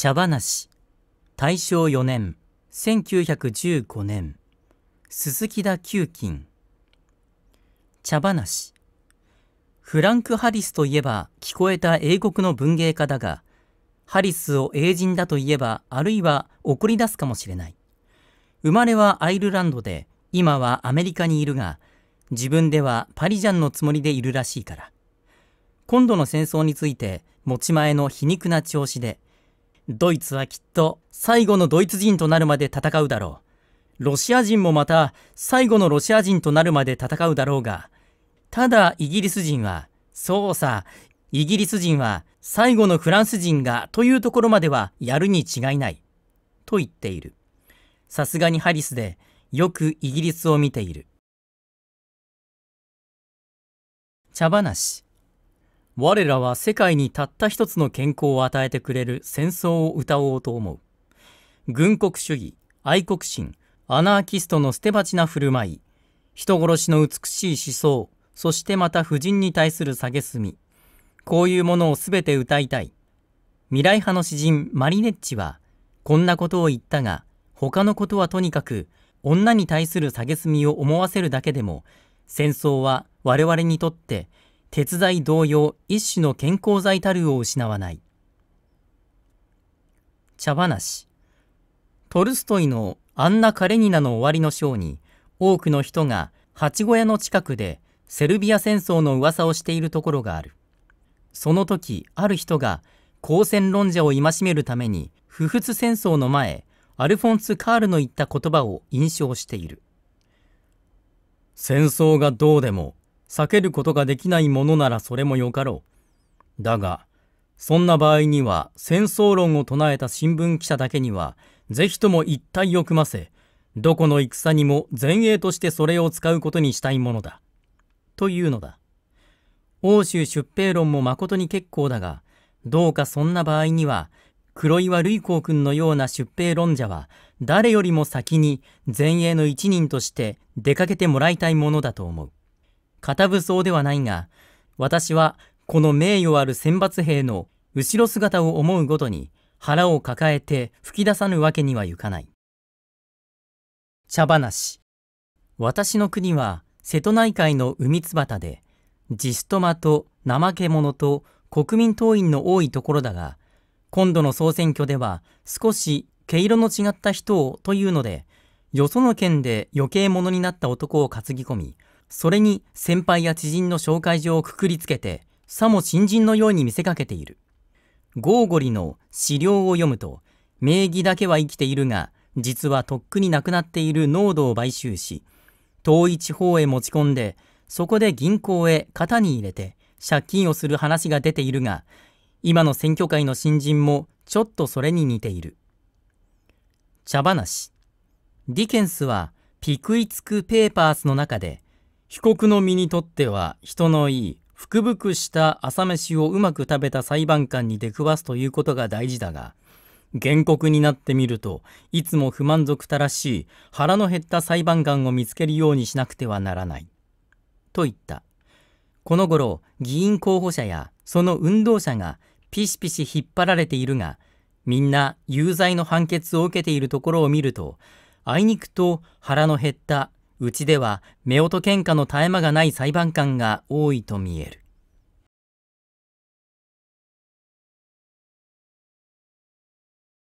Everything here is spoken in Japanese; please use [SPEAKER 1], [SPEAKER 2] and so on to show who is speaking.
[SPEAKER 1] 茶話大正4年1915年鈴木田球金茶話フランク・ハリスといえば聞こえた英国の文芸家だがハリスを英人だといえばあるいは送り出すかもしれない生まれはアイルランドで今はアメリカにいるが自分ではパリジャンのつもりでいるらしいから今度の戦争について持ち前の皮肉な調子でドイツはきっと最後のドイツ人となるまで戦うだろう。ロシア人もまた最後のロシア人となるまで戦うだろうが、ただイギリス人は、そうさ、イギリス人は最後のフランス人がというところまではやるに違いない。と言っている。さすがにハリスでよくイギリスを見ている。茶話。我らは世界にたった一つの健康を与えてくれる戦争を歌おうと思う。軍国主義、愛国心、アナーキストの捨て鉢な振る舞い、人殺しの美しい思想、そしてまた婦人に対する蔑み、こういうものをすべて歌いたい。未来派の詩人マリネッチは、こんなことを言ったが、他のことはとにかく、女に対する蔑みを思わせるだけでも、戦争は我々にとって鉄剤同様一種の健康剤たるを失わない。茶話。トルストイのアンナ・カレニナの終わりの章に、多くの人が八小屋の近くでセルビア戦争の噂をしているところがある。その時、ある人が公戦論者を戒めるために、不仏戦争の前、アルフォンツ・カールの言った言葉を印象している。戦争がどうでも、避けることができないものならそれもよかろう。だが、そんな場合には戦争論を唱えた新聞記者だけには、ぜひとも一体を組ませ、どこの戦にも前衛としてそれを使うことにしたいものだ。というのだ。欧州出兵論も誠に結構だが、どうかそんな場合には、黒岩瑠光君のような出兵論者は、誰よりも先に前衛の一人として出かけてもらいたいものだと思う。堅武そうではないが、私はこの名誉ある選抜兵の後ろ姿を思うごとに腹を抱えて吹き出さぬわけにはいかない。茶話。私の国は瀬戸内海の海津端で、ジストマと怠け者と国民党員の多いところだが、今度の総選挙では少し毛色の違った人をというので、よその県で余計者になった男を担ぎ込み、それに先輩や知人の紹介状をくくりつけて、さも新人のように見せかけている。ゴーゴリの資料を読むと、名義だけは生きているが、実はとっくになくなっている濃度を買収し、遠い地方へ持ち込んで、そこで銀行へ型に入れて借金をする話が出ているが、今の選挙会の新人もちょっとそれに似ている。茶話。ディケンスはピクイツク・ペーパースの中で、被告の身にとっては人のいい福々した朝飯をうまく食べた裁判官に出くわすということが大事だが原告になってみるといつも不満足たらしい腹の減った裁判官を見つけるようにしなくてはならない。と言った。この頃議員候補者やその運動者がピシピシ引っ張られているがみんな有罪の判決を受けているところを見るとあいにくと腹の減ったうちでは夫婦喧嘩の絶え間がない裁判官が多いと見える。